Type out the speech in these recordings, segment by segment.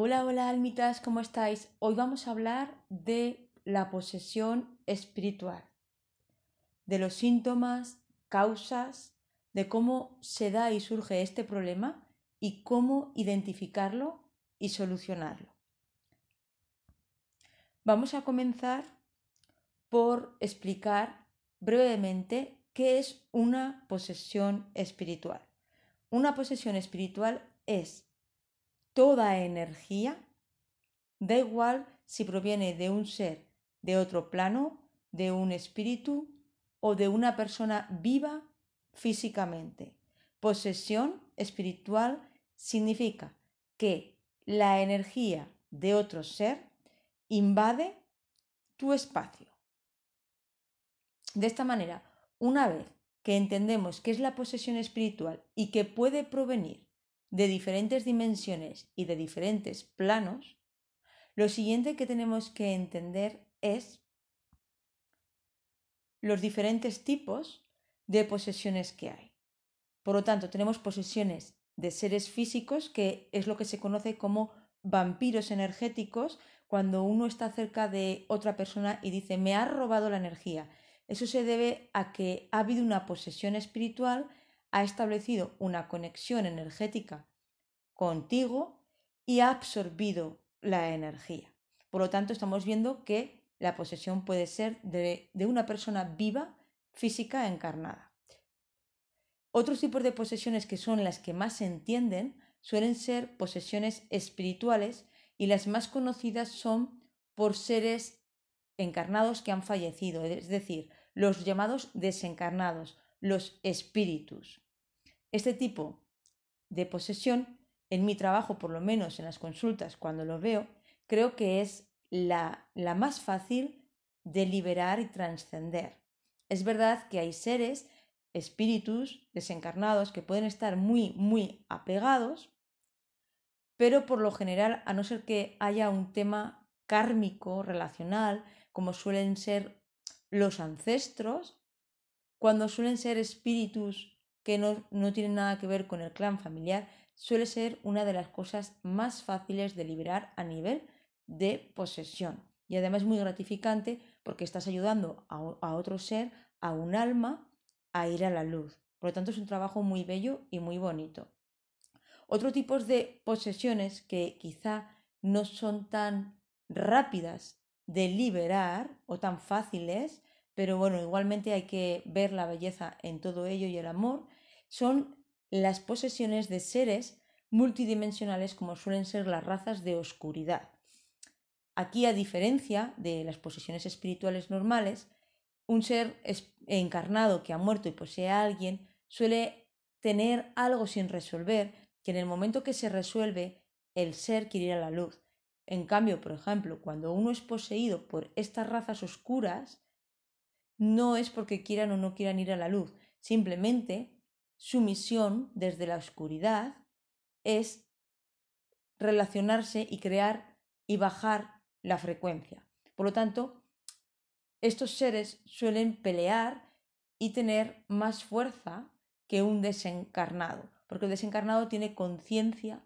Hola, hola almitas, ¿cómo estáis? Hoy vamos a hablar de la posesión espiritual, de los síntomas, causas, de cómo se da y surge este problema y cómo identificarlo y solucionarlo. Vamos a comenzar por explicar brevemente qué es una posesión espiritual. Una posesión espiritual es toda energía, da igual si proviene de un ser de otro plano, de un espíritu o de una persona viva físicamente. Posesión espiritual significa que la energía de otro ser invade tu espacio. De esta manera, una vez que entendemos qué es la posesión espiritual y que puede provenir de diferentes dimensiones y de diferentes planos, lo siguiente que tenemos que entender es los diferentes tipos de posesiones que hay. Por lo tanto, tenemos posesiones de seres físicos, que es lo que se conoce como vampiros energéticos, cuando uno está cerca de otra persona y dice, me ha robado la energía. Eso se debe a que ha habido una posesión espiritual ha establecido una conexión energética contigo y ha absorbido la energía. Por lo tanto, estamos viendo que la posesión puede ser de, una persona viva, física, encarnada. Otros tipos de posesiones que son las que más se entienden suelen ser posesiones espirituales y las más conocidas son por seres encarnados que han fallecido, es decir, los llamados desencarnados, los espíritus. Este tipo de posesión, en mi trabajo, por lo menos en las consultas, cuando lo veo, creo que es la, más fácil de liberar y trascender. Es verdad que hay seres, espíritus desencarnados, que pueden estar muy, muy apegados, pero por lo general, a no ser que haya un tema kármico, relacional, como suelen ser los ancestros, cuando suelen ser espíritus que no, tienen nada que ver con el clan familiar, suele ser una de las cosas más fáciles de liberar a nivel de posesión. Y además es muy gratificante porque estás ayudando a otro ser, a un alma, a ir a la luz. Por lo tanto, es un trabajo muy bello y muy bonito. Otro tipo de posesiones que quizá no son tan rápidas de liberar o tan fáciles pero bueno, igualmente hay que ver la belleza en todo ello y el amor, son las posesiones de seres multidimensionales como suelen ser las razas de oscuridad. Aquí, a diferencia de las posesiones espirituales normales, un ser encarnado que ha muerto y posee a alguien suele tener algo sin resolver, que en el momento que se resuelve, el ser quiere ir a la luz. En cambio, por ejemplo, cuando uno es poseído por estas razas oscuras, no es porque quieran o no quieran ir a la luz, simplemente su misión desde la oscuridad es relacionarse y crear y bajar la frecuencia. Por lo tanto, estos seres suelen pelear y tener más fuerza que un desencarnado, porque el desencarnado tiene conciencia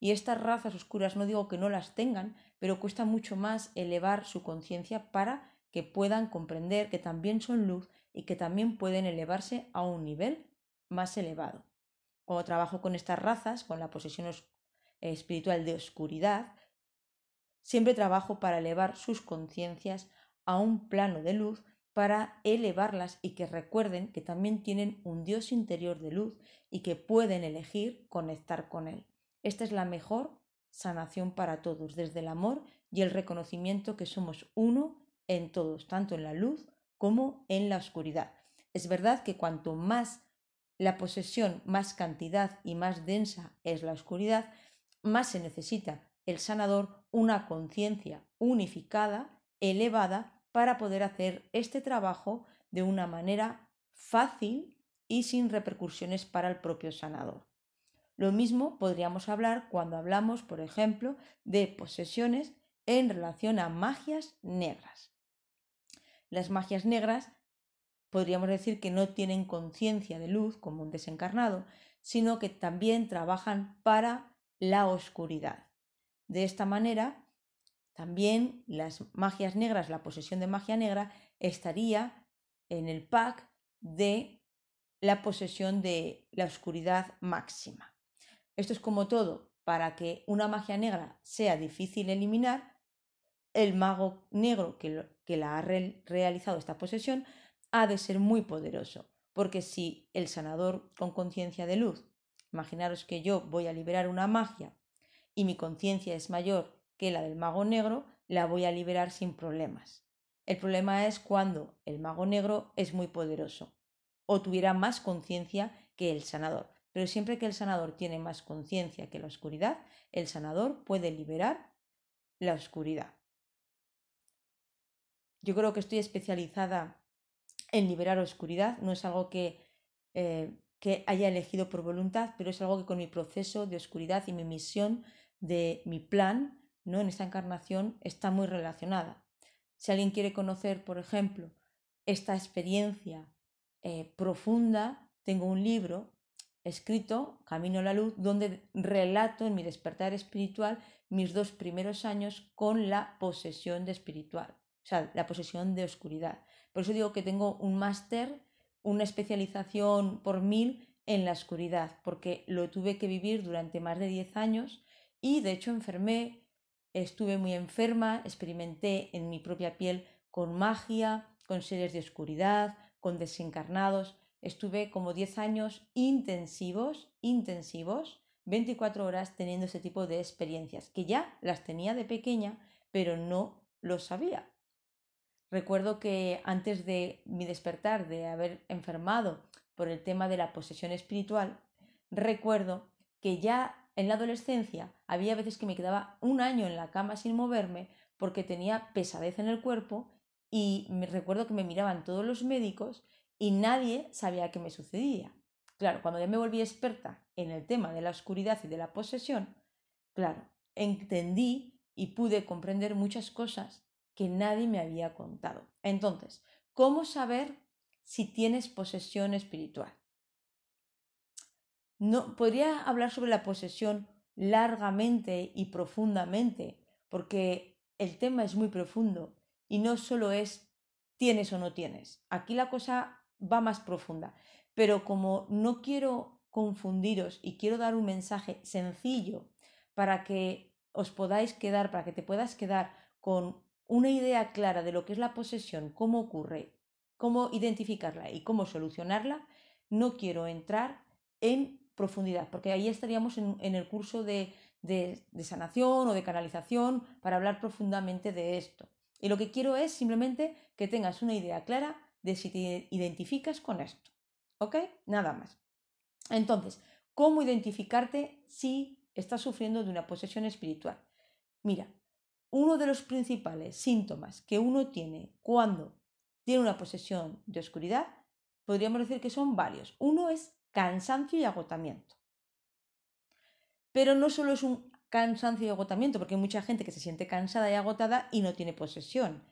y estas razas oscuras, no digo que no las tengan, pero cuesta mucho más elevar su conciencia para que puedan comprender que también son luz y que también pueden elevarse a un nivel más elevado. Cuando trabajo con estas razas, con la posesión espiritual de oscuridad, siempre trabajo para elevar sus conciencias a un plano de luz, para elevarlas y que recuerden que también tienen un Dios interior de luz y que pueden elegir conectar con Él. Esta es la mejor sanación para todos, desde el amor y el reconocimiento que somos uno en todos, tanto en la luz como en la oscuridad. Es verdad que cuanto más la posesión, más cantidad y más densa es la oscuridad, más se necesita el sanador una conciencia unificada, elevada, para poder hacer este trabajo de una manera fácil y sin repercusiones para el propio sanador. Lo mismo podríamos hablar cuando hablamos, por ejemplo, de posesiones en relación a magias negras. Las magias negras podríamos decir que no tienen conciencia de luz como un desencarnado, sino que también trabajan para la oscuridad. De esta manera, también las magias negras, la posesión de magia negra, estaría en el pack de la posesión de la oscuridad máxima. Esto es como todo, para que una magia negra sea difícil eliminar, el mago negro que lo que la ha realizado esta posesión ha de ser muy poderoso, porque si el sanador con conciencia de luz, imaginaros que yo voy a liberar una magia y mi conciencia es mayor que la del mago negro, la voy a liberar sin problemas. El problema es cuando el mago negro es muy poderoso o tuviera más conciencia que el sanador. Pero siempre que el sanador tiene más conciencia que la oscuridad, el sanador puede liberar la oscuridad. Yo creo que estoy especializada en liberar oscuridad, no es algo eh, que, haya elegido por voluntad, pero es algo que con mi proceso de oscuridad y mi misión de mi plan ¿no? en esta encarnación está muy relacionada. Si alguien quiere conocer, por ejemplo, esta experiencia eh, profunda, tengo un libro escrito, Camino a la Luz, donde relato en mi despertar espiritual mis dos primeros años con la posesión de espiritual. O sea, la posesión de oscuridad. Por eso digo que tengo un máster, una especialización por mil en la oscuridad, porque lo tuve que vivir durante más de 10 años y de hecho enfermé, estuve muy enferma, experimenté en mi propia piel con magia, con seres de oscuridad, con desencarnados. Estuve como 10 años intensivos, intensivos, 24 horas teniendo ese tipo de experiencias, que ya las tenía de pequeña, pero no lo sabía. Recuerdo que antes de mi despertar, de haber enfermado por el tema de la posesión espiritual, recuerdo que ya en la adolescencia había veces que me quedaba un año en la cama sin moverme porque tenía pesadez en el cuerpo y me recuerdo que me miraban todos los médicos y nadie sabía qué me sucedía. Claro, cuando ya me volví experta en el tema de la oscuridad y de la posesión, claro, entendí y pude comprender muchas cosas que nadie me había contado. Entonces, ¿cómo saber si tienes posesión espiritual? No, podría hablar sobre la posesión largamente y profundamente, porque el tema es muy profundo y no solo es tienes o no tienes. Aquí la cosa va más profunda, pero como no quiero confundiros y quiero dar un mensaje sencillo para que os podáis quedar, para que te puedas quedar con una idea clara de lo que es la posesión, cómo ocurre, cómo identificarla y cómo solucionarla, no quiero entrar en profundidad, porque ahí estaríamos en, el curso de, de, de sanación o de canalización para hablar profundamente de esto. Y lo que quiero es simplemente que tengas una idea clara de si te identificas con esto. ¿Ok? Nada más. Entonces, ¿cómo identificarte si estás sufriendo de una posesión espiritual? Mira, uno de los principales síntomas que uno tiene cuando tiene una posesión de oscuridad, podríamos decir que son varios. Uno es cansancio y agotamiento. Pero no solo es un cansancio y agotamiento, porque hay mucha gente que se siente cansada y agotada y no tiene posesión.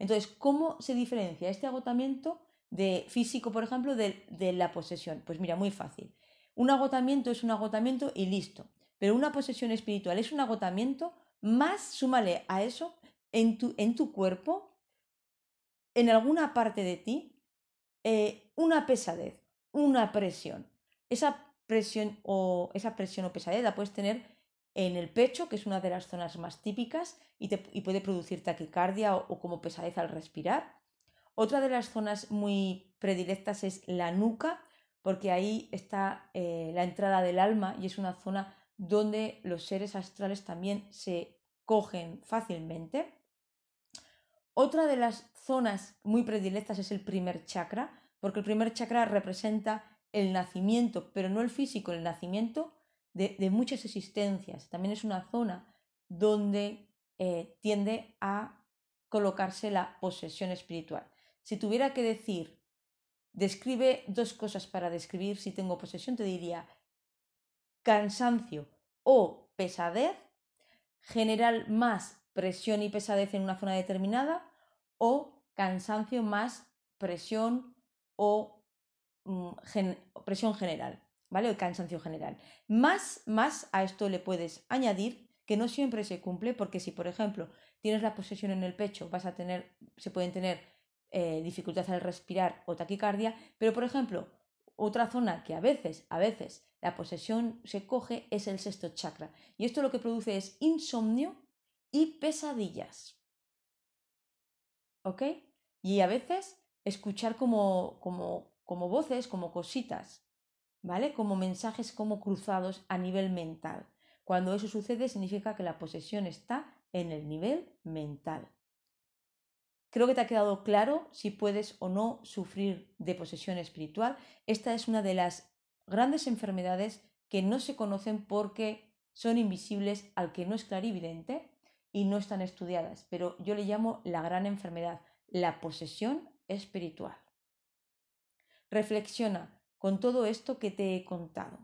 Entonces, ¿cómo se diferencia este agotamiento de físico, por ejemplo, de, de la posesión? Pues mira, muy fácil. Un agotamiento es un agotamiento y listo. Pero una posesión espiritual es un agotamiento más súmale a eso en tu, cuerpo, en alguna parte de ti, eh, una pesadez, una presión. Esa presión o esa presión o pesadez la puedes tener en el pecho, que es una de las zonas más típicas y, puede producir taquicardia o, como pesadez al respirar. Otra de las zonas muy predilectas es la nuca, porque ahí está eh, la entrada del alma y es una zona donde los seres astrales también se cogen fácilmente. Otra de las zonas muy predilectas es el primer chakra, porque el primer chakra representa el nacimiento, pero no el físico, el nacimiento de, muchas existencias. También es una zona donde eh, tiende a colocarse la posesión espiritual. Si tuviera que decir, describe dos cosas para describir si tengo posesión, te diría cansancio o pesadez, general más presión y pesadez en una zona determinada o cansancio más presión o mm, presión general, ¿vale? O cansancio general. Más, más a esto le puedes añadir que no siempre se cumple porque si, por ejemplo, tienes la posesión en el pecho, vas a tener, se pueden tener eh, dificultades dificultad al respirar o taquicardia, pero, por ejemplo, otra zona que a veces, a veces la posesión se coge es el sexto chakra. Y esto lo que produce es insomnio y pesadillas. ¿Ok? Y a veces escuchar como, como, como voces, como cositas, ¿vale? Como mensajes como cruzados a nivel mental. Cuando eso sucede significa que la posesión está en el nivel mental. Creo que te ha quedado claro si puedes o no sufrir de posesión espiritual. Esta es una de las grandes enfermedades que no se conocen porque son invisibles al que no es clarividente y no están estudiadas, pero yo le llamo la gran enfermedad, la posesión espiritual. Reflexiona con todo esto que te he contado.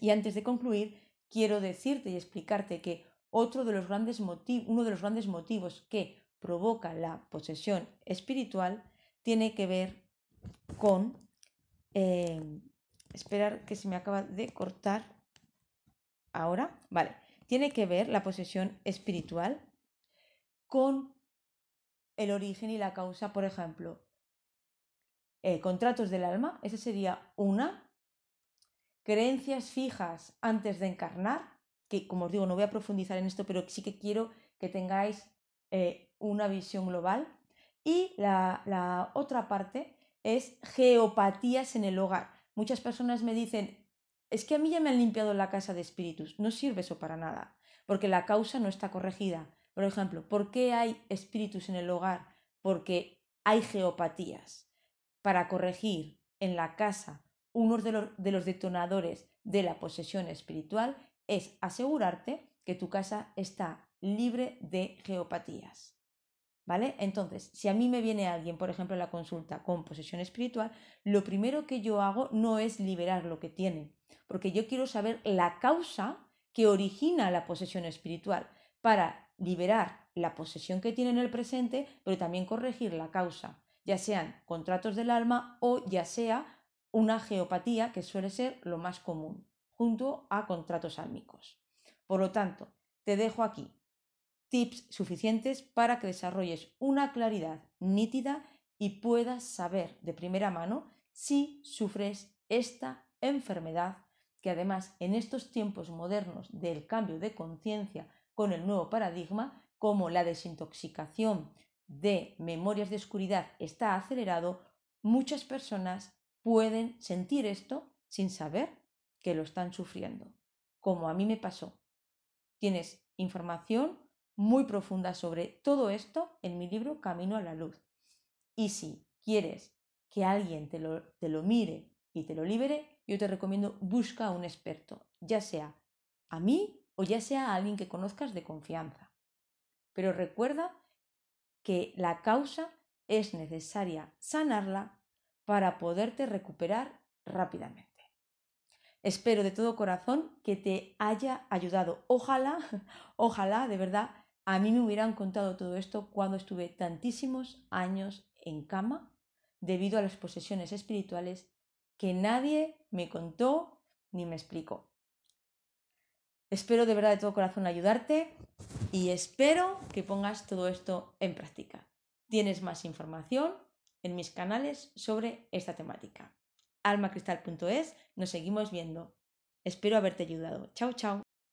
Y antes de concluir, quiero decirte y explicarte que otro de los grandes uno de los grandes motivos que provoca la posesión espiritual tiene que ver con eh, Esperar que se me acaba de cortar ahora. Vale, tiene que ver la posesión espiritual con el origen y la causa, por ejemplo, eh, contratos del alma, esa sería una, creencias fijas antes de encarnar, que como os digo, no voy a profundizar en esto, pero sí que quiero que tengáis eh, una visión global. Y la, la otra parte es geopatías en el hogar. Muchas personas me dicen, es que a mí ya me han limpiado la casa de espíritus, no sirve eso para nada, porque la causa no está corregida. Por ejemplo, ¿por qué hay espíritus en el hogar? Porque hay geopatías. Para corregir en la casa uno de los, de los detonadores de la posesión espiritual es asegurarte que tu casa está libre de geopatías. ¿Vale? Entonces, si a mí me viene alguien, por ejemplo, a la consulta con posesión espiritual, lo primero que yo hago no es liberar lo que tiene, porque yo quiero saber la causa que origina la posesión espiritual para liberar la posesión que tiene en el presente, pero también corregir la causa, ya sean contratos del alma o ya sea una geopatía, que suele ser lo más común, junto a contratos álmicos. Por lo tanto, te dejo aquí tips suficientes para que desarrolles una claridad nítida y puedas saber de primera mano si sufres esta enfermedad que además en estos tiempos modernos del cambio de conciencia con el nuevo paradigma, como la desintoxicación de memorias de oscuridad está acelerado, muchas personas pueden sentir esto sin saber que lo están sufriendo, como a mí me pasó. Tienes información muy profunda sobre todo esto en mi libro Camino a la Luz. Y si quieres que alguien te lo, mire y te lo libere, yo te recomiendo busca a un experto, ya sea a mí o ya sea a alguien que conozcas de confianza. Pero recuerda que la causa es necesaria sanarla para poderte recuperar rápidamente. Espero de todo corazón que te haya ayudado. Ojalá, ojalá de verdad a mí me hubieran contado todo esto cuando estuve tantísimos años en cama debido a las posesiones espirituales que nadie me contó ni me explicó. Espero de verdad de todo corazón ayudarte y espero que pongas todo esto en práctica. Tienes más información en mis canales sobre esta temática. almacristal.es, nos seguimos viendo. Espero haberte ayudado. Chao, chao.